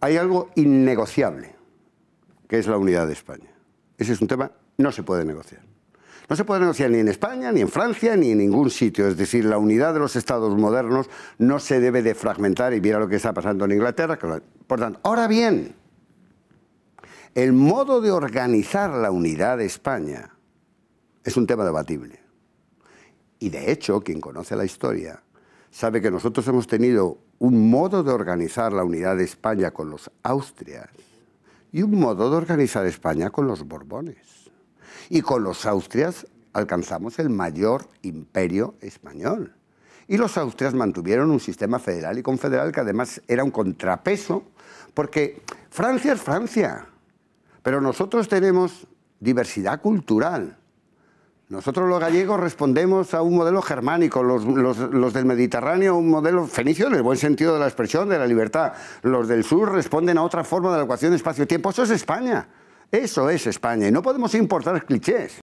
hay algo innegociable, que es la unidad de España. Ese es un tema, no se puede negociar. No se puede negociar ni en España, ni en Francia, ni en ningún sitio. Es decir, la unidad de los estados modernos no se debe de fragmentar y mira lo que está pasando en Inglaterra. Por tanto, ahora bien, el modo de organizar la unidad de España es un tema debatible. Y de hecho, quien conoce la historia sabe que nosotros hemos tenido un modo de organizar la unidad de España con los austrias y un modo de organizar España con los borbones. Y con los austrias alcanzamos el mayor imperio español. Y los austrias mantuvieron un sistema federal y confederal que además era un contrapeso, porque Francia es Francia, pero nosotros tenemos diversidad cultural. Nosotros los gallegos respondemos a un modelo germánico, los, del Mediterráneo a un modelo fenicio, en el buen sentido de la expresión, de la libertad. Los del sur responden a otra forma de la ecuación espacio-tiempo. Eso es España. Eso es España. Y no podemos importar clichés.